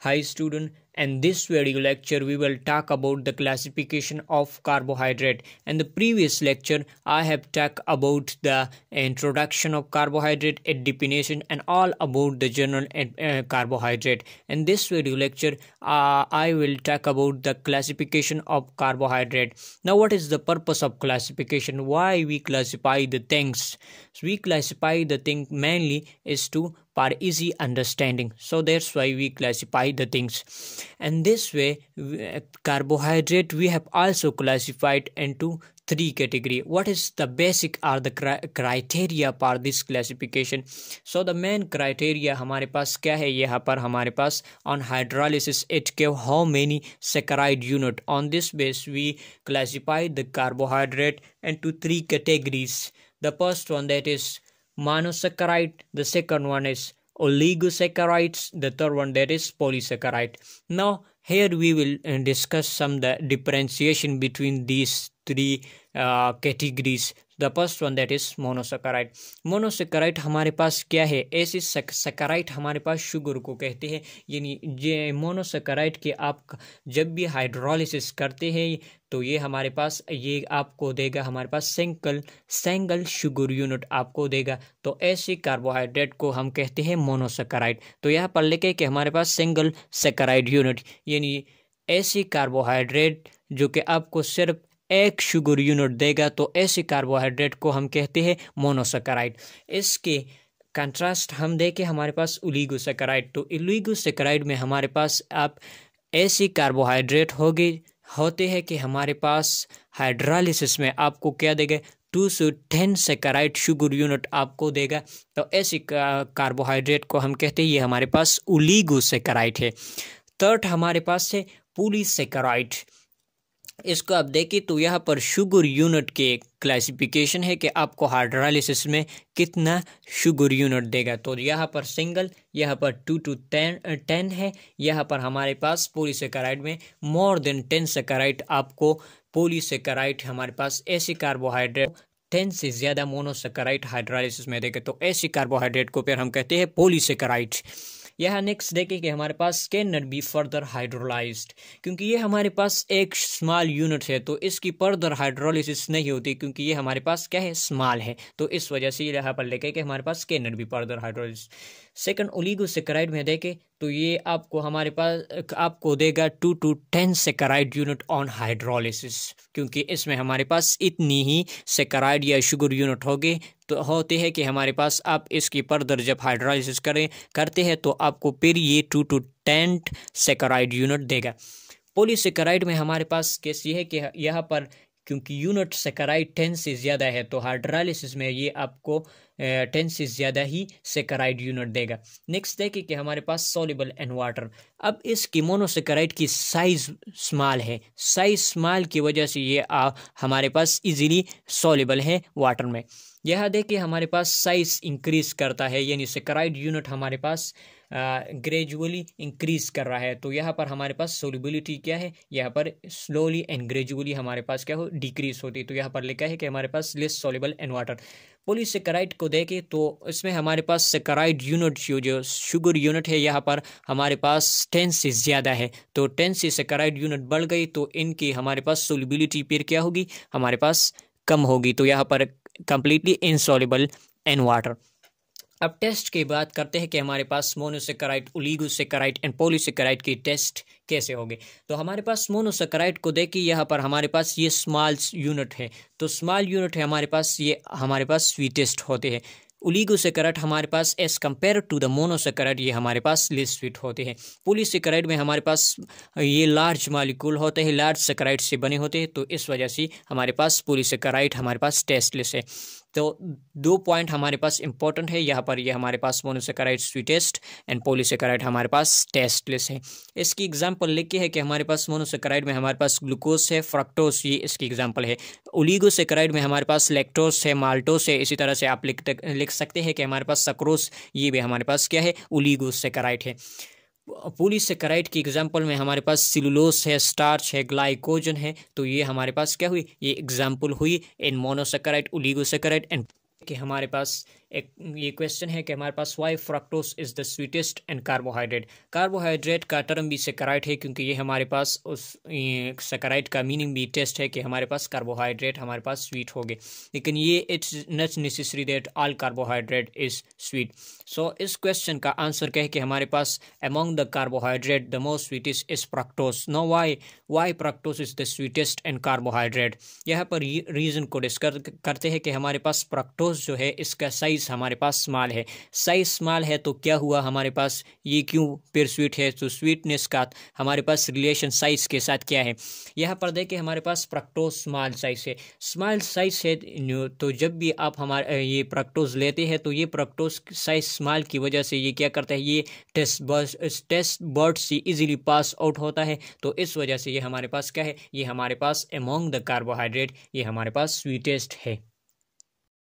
Hi student, and this video lecture we will talk about the classification of carbohydrate and the previous lecture I have talked about the introduction of carbohydrate at definition and all about the general uh, carbohydrate and this video lecture uh, I will talk about the classification of carbohydrate now what is the purpose of classification why we classify the things so we classify the thing mainly is to for easy understanding so that's why we classify the things and this way carbohydrate we have also classified into three category what is the basic are the criteria for this classification so the main criteria हमारे पास क्या है यहाँ पर हमारे पास on hydrolysis it gave how many saccharide unit on this base we classify the carbohydrate into three categories the first one that is monosaccharide the second one is oligosaccharides the third one that is polysaccharide now here we will uh, discuss some the differentiation between these three categories the first one that is monosaccharide monosaccharide हमारे पास क्या है ऐसे सेकाराइड हमारे पास sugar को कहते हैं यानी ये मोनोसेकाराइड के आप जब भी हाइड्रोलिसिस करते हैं तो ये हमारे पास ये आपको देगा हमारे पास सिंगल सिंगल शुगर यूनिट आपको देगा तो ऐसे कार्बोहाइड्रेट को हम कहते हैं मोनोसेकाराइड तो यहाँ पर लिखे कि हमारे पास सिंगल सेकाराइड यूनिट यानी ऐसी कार्बोहाइड्रेट जो कि आपको सिर्फ एक शुगर यूनिट देगा तो ऐसे कार्बोहाइड्रेट को हम कहते हैं मोनोसकराइड इसके कंट्रास्ट हम देखें हमारे पास उलीगोसेकेराइड तो उलीगोसेकेराइड में हमारे पास आप ऐसे कार्बोहाइड्रेट होगी होते हैं कि हमारे पास हाइड्रालिसिस में आपको क्या देगा टू से टेन सेकेराइड शुगर यूनिट आपको देगा तो ऐसे कार्बोहाइड्रेट को हम कहते हैं ये हमारे पास उलीगोसेकेराइड है थर्ड हमारे पास है पुलिसेकेराइड इसको आप देखिए तो यहाँ पर शुगर यूनिट के क्लासिफिकेशन है कि आपको हार्ड में कितना शुगर यूनिट देगा तो यहाँ पर सिंगल यहाँ पर टू टू टेन टेन है यहाँ पर हमारे पास पोलीसेकेराइड में मोर देन टेन सेकेराइड आपको पोलीसेकेराइड हमारे पास ऐसी कार्बोहाइड्रेट टेन से ज़्यादा मोनोसेकेराइड हाइड्रालिसिस में देखें तो ऐसी कार्बोहाइड्रेट को फिर हम कहते हैं पोलीसेकेराइड यह नेक्स्ट देखें कि हमारे पास can not be further hydrolyse क्योंकि ये हमारे पास एक स्मॉल यूनिट है तो इसकी फर्दर हाइड्रोलिसिस नहीं होती क्योंकि ये हमारे पास क्या है स्मॉल है तो इस वजह से यहाँ पर लेके कि हमारे पास can not be further hydrolyse second saccharide में देखें तो ये आपको हमारे पास आपको देगा two two ten saccharide unit on hydrolysis क्योंकि इसमें हमारे पास इतनी ही सेक्राइड या शुगर यूनिट होगी तो होते हैं कि हमारे पास आप इसकी पर्दर जब हाइड्रोलिसिस करें करते हैं तो आपको फिर ये two two ten saccharide unit देगा पोलीसेकेराइड में हमारे पास केस ये है कि यहाँ पर क्योंकि यूनिट सेकेराइड टेन से ज़्यादा है तो हाइड्रालिसिस में ये आपको टेन से ज़्यादा ही सेकराइड यूनिट देगा नेक्स्ट देखिए कि हमारे पास सोलिबल एंड वाटर अब इस कीमोनोसेकेराइड की साइज स्मॉल है साइज स्मॉल की वजह से ये आ, हमारे पास इजीली सोलिबल है वाटर में यह देखिए हमारे पास साइज इंक्रीज करता है यानी सेकराइड यूनिट हमारे पास ग्रेजुअली इंक्रीज कर रहा है तो यहाँ पर हमारे पास सोलिबिलिटी क्या है यहाँ पर स्लोली एंड ग्रेजुअली हमारे पास क्या हो डिक्रीज होती है तो यहाँ पर लिखा है कि हमारे पास less soluble and water saccharide को देखें तो इसमें हमारे पास सेक्राइड यूनिट जो शुगर यूनिट है यहाँ पर हमारे पास टेन से ज़्यादा है तो टेन से सेक्राइड यूनिट बढ़ गई तो इनकी हमारे पास सोलिबिलिटी फिर क्या होगी हमारे पास कम होगी तो यहाँ पर कंप्लीटली इनसॉलिबल एंड वाटर अब टेस्ट की बात करते हैं कि हमारे पास मोनोसेकराइट उलीगोसेकराइट एंड पोलिसकराइट की टेस्ट कैसे होगी तो हमारे पास मोनोसेकराइट को देखिए यहाँ पर हमारे पास ये स्मॉल यूनिट है तो स्मॉल यूनिट है हमारे पास ये हमारे पास स्वीटेस्ट होते हैं उलीगोसेकराइट हमारे पास as compare to the monosaccharide ये हमारे पास लेस स्वीट होते हैं पोलिसकराइट में हमारे पास ये लार्ज मालिक्यूल होते हैं लार्ज सेकराइट से बने होते हैं तो इस वजह से हमारे पास पोलिसकराइट हमारे पास टेस्टलेस है तो दो पॉइंट हमारे पास इंपॉर्टेंट है यहाँ पर ये यह हमारे पास मोनोसेकराइड स्वीटेस्ट एंड पोलिसकराइड हमारे पास टेस्टलेस है इसकी एग्जाम्पल के है कि हमारे पास मोनोसेकराइड में हमारे पास ग्लूकोस है फ्रक्टोस ये इसकी एग्जाम्पल है ओलीगोसेकराइड में हमारे पास लेक्टोस है माल्टोस है इसी तरह से आप लिख लिख सकते हैं कि हमारे पास सक्रोस ये भी हमारे पास क्या है ओलीगोसेकराइड है पुलिस सेकराइट की एग्जाम्पल में हमारे पास सिलुलोस है स्टार्च है ग्लाइकोजन है तो ये हमारे पास क्या हुई ये एग्जाम्पल हुई इन मोनोसेकराइट ओलिगोसेकराइट एंड कि हमारे पास एक ये क्वेश्चन है कि हमारे पास why fructose is the sweetest and carbohydrate carbohydrate का टर्म भी सेकराइट है क्योंकि ये हमारे पास उस सेकराइट का मीनिंग भी टेस्ट है कि हमारे पास कार्बोहाइड्रेट हमारे पास स्वीट हो गए लेकिन ये it's not necessary that all carbohydrate is sweet so इस क्वेश्चन का आंसर कहे कि हमारे पास among the carbohydrate the most sweetest is fructose no why why fructose is the sweetest and carbohydrate यहाँ पर रीज़न को डिस्कस करते हैं कि हमारे पास फ्रक्टोज जो है इसका साइज चीज़ हमारे पास स्मॉल है साइज स्मॉल है तो क्या हुआ हमारे पास ये क्यों पेर स्वीट है तो स्वीटनेस का हमारे पास रिलेशन साइज के साथ क्या है यहाँ पर देखें हमारे पास प्रक्टोज स्मॉल साइज है स्मॉल साइज है तो जब भी आप हमारे ये प्रक्टोज लेते हैं तो ये प्रक्टोज साइज स्मॉल की वजह से ये क्या करता है ये टेस्ट बर्ड टेस्ट बर्ड से इजीली पास आउट होता है तो इस वजह से ये हमारे पास क्या है ये हमारे पास एमोंग द कार्बोहाइड्रेट ये हमारे पास स्वीटेस्ट है